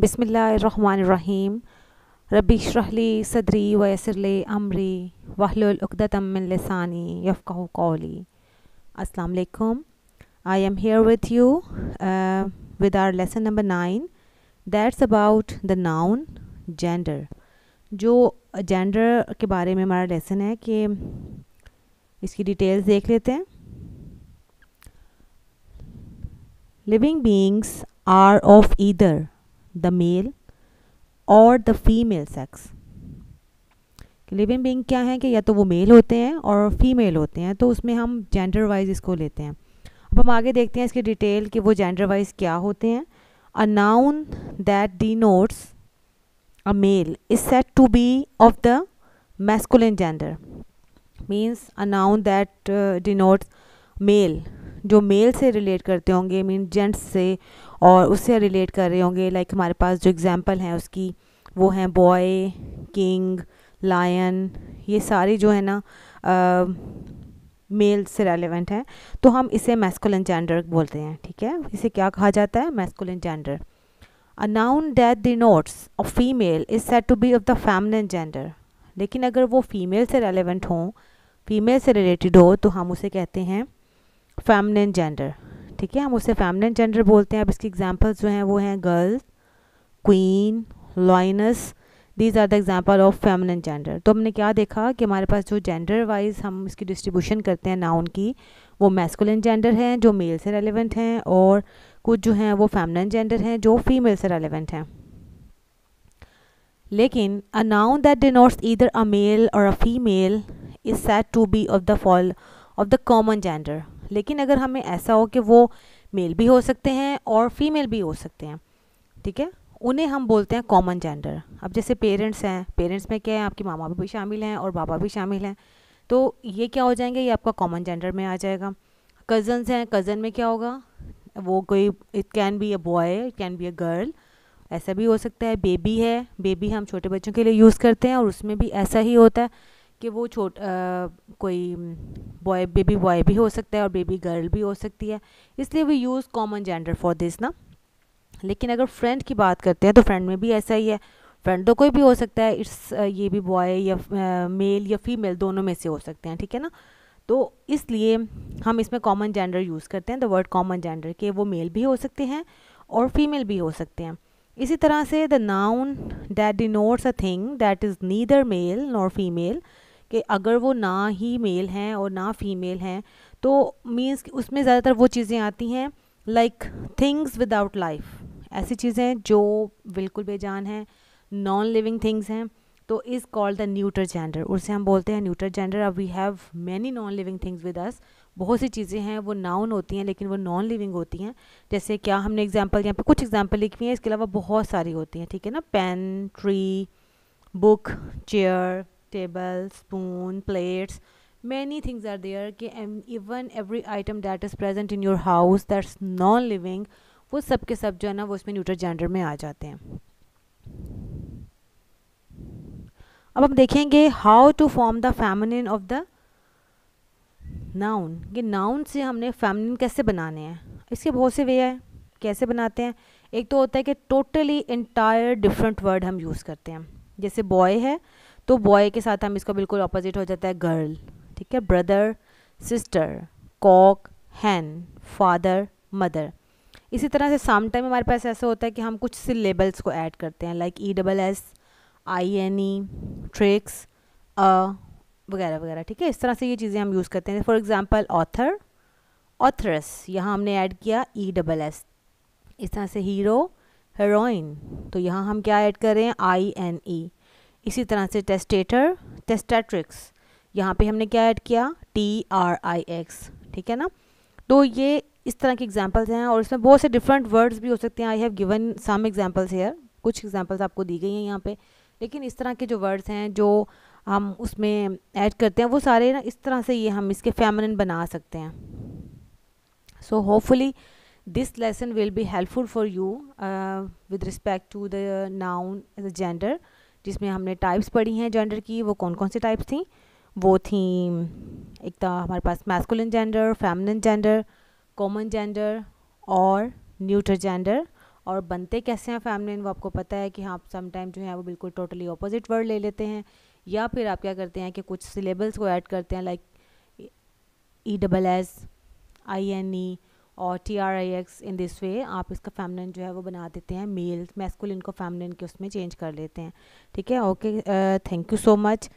बिसमीम रबी शहली सदरी वसरल अमरी वाहलतमिलसानी यफ़ाह कौली असलकुम I am here with you with our lesson number nine 9 about the noun gender जो जेंडर के बारे में हमारा लेसन है कि इसकी डिटेल्स देख लेते हैं living beings are of either the male or the female sex living being क्या है कि या तो वो मेल होते हैं और फीमेल होते हैं तो उसमें हम जेंडर वाइज इसको लेते हैं अब हम आगे देखते हैं इसकी डिटेल कि वो जेंडर वाइज क्या होते हैं a noun that notes a male is said to be of the masculine gender means a noun that notes male जो मेल से रिलेट करते होंगे मीन जेंट्स से और उससे रिलेट कर रहे होंगे लाइक हमारे पास जो एग्ज़ाम्पल हैं उसकी वो हैं बॉय किंग लायन ये सारे जो है ना मेल से रेलिवेंट हैं तो हम इसे मैस्कुलन जेंडर बोलते हैं ठीक है इसे क्या कहा जाता है masculine gender a noun that notes of female is said to be of the feminine gender लेकिन अगर वो फीमेल से रेलिवेंट हों फीमेल से रिलेटेड हो तो हम उसे कहते हैं फैमिलिन जेंडर ठीक है हम उसे फैमिलन जेंडर बोलते हैं अब इसकी एग्जाम्पल्स जो हैं वो हैं girl queen lionesses these are the example of feminine gender तो हमने क्या देखा कि हमारे पास जो जेंडर वाइज हम इसकी डिस्ट्रीब्यूशन करते हैं नाउन की वो मैस्कुलिन जेंडर हैं जो मेल से रेलिवेंट हैं और कुछ जो हैं वो फैमिलन जेंडर हैं जो फीमेल से रेलिवेंट हैं लेकिन अ नाउन दैट डिनोट्स इधर अ मेल और a female is said to be of the fall of the common gender लेकिन अगर हमें ऐसा हो कि वो मेल भी हो सकते हैं और फीमेल भी हो सकते हैं ठीक है उन्हें हम बोलते हैं कॉमन जेंडर अब जैसे पेरेंट्स हैं पेरेंट्स में क्या है आपकी मामा भी शामिल हैं और बाबा भी शामिल हैं तो ये क्या हो जाएंगे ये आपका कॉमन जेंडर में आ जाएगा कज़न्स हैं कज़न में क्या होगा वो कोई it can be a boy it can be a girl ऐसा भी हो सकता है बेबी है बेबी हम छोटे बच्चों के लिए यूज़ करते हैं और उसमें भी ऐसा ही होता है कि वो छोट आ, कोई बॉय बेबी बॉय भी हो सकता है और बेबी गर्ल भी हो सकती है इसलिए we use common gender for this ना लेकिन अगर फ्रेंड की बात करते हैं तो फ्रेंड में भी ऐसा ही है फ्रेंड तो कोई भी हो सकता है इट्स ये भी बॉय या मेल या फीमेल दोनों में से हो सकते हैं ठीक है ना तो इसलिए हम इसमें कॉमन जेंडर यूज़ करते हैं द वर्ड कॉमन जेंडर के वो मेल भी हो सकते हैं और फीमेल भी हो सकते हैं इसी तरह से the noun that denotes a thing that is neither male nor female कि अगर वो ना ही मेल हैं और ना फीमेल हैं तो मीन्स उसमें ज़्यादातर वो चीज़ें आती हैं लाइक थिंग्स विदाउट लाइफ ऐसी चीज़ें जो बिल्कुल बेजान हैं नॉन लिविंग थिंग्स हैं तो is called the neuter gender उसे हम बोलते हैं न्यूटर जेंडर अब we have many non living things with us बहुत सी चीज़ें हैं वो नाउन होती हैं लेकिन वो नॉन लिविंग होती हैं जैसे क्या हमने एग्जाम्पल यहाँ पे कुछ एग्जाम्पल लिखी हुई हैं इसके अलावा बहुत सारी होती हैं ठीक है ना pen tree book chair table spoon plates many things are there कि even every item that is present in your house that's non living वो सब के सब जो है ना वो इसमें न्यूट्रल जेंडर में आ जाते हैं अब हम देखेंगे how to form the feminine of the noun ये नाउन से हमने फैमिन कैसे बनाने हैं इसके बहुत से वे है कैसे बनाते हैं एक तो होता है कि टोटली इंटायर डिफरेंट वर्ड हम यूज़ करते हैं जैसे बॉय है तो बॉय के साथ हम इसका बिल्कुल ऑपोजिट हो जाता है गर्ल ठीक है brother sister cock hen father mother इसी तरह से साम टाइम हमारे पास ऐसा होता है कि हम कुछ सिलेबल्स को ऐड करते हैं like E double S I N E tricks uh वगैरह वगैरह ठीक है इस तरह से ये चीज़ें हम यूज़ करते हैं फॉर एग्ज़ाम्पल ऑथर ऑथरस यहाँ हमने ऐड किया ई डबल एस इस तरह से हीरो हेरोइन तो यहाँ हम क्या ऐड कर रहे हैं आई एन ई e. इसी तरह से टेस्टेटर टेस्टेट्रिक्स यहाँ पे हमने क्या ऐड किया टी आर आई एक्स ठीक है ना तो ये इस तरह के एग्जाम्पल्स हैं और इसमें बहुत से डिफरेंट वर्ड्स भी हो सकते हैं I have given some examples here कुछ एग्जाम्पल्स आपको दी गई हैं यहाँ पे लेकिन इस तरह के जो वर्ड्स हैं जो हम उसमें ऐड करते हैं वो सारे ना इस तरह से ये हम इसके फेमनिन बना सकते हैं so hopefully this lesson will be helpful for you with respect to the noun as a gender जिसमें हमने टाइप्स पढ़ी हैं जेंडर की वो कौन कौन सी टाइप्स थी वो थी एक था हमारे पास masculine gender feminine gender common gender और न्यूट्र जेंडर और बनते कैसे हैं फेमिनिन वो आपको पता है कि हाँ समटाइम जो है वो बिल्कुल टोटली अपोज़िट वर्ड ले लेते हैं या फिर आप क्या करते हैं कि कुछ सिलेबल्स को ऐड करते हैं like E double S I N E और T R I X in this way आप इसका फैमिलिन जो है वो बना देते हैं मेल मैस्कुलिन को फैमिलिन के उसमें चेंज कर लेते हैं ठीक है okay thank you so much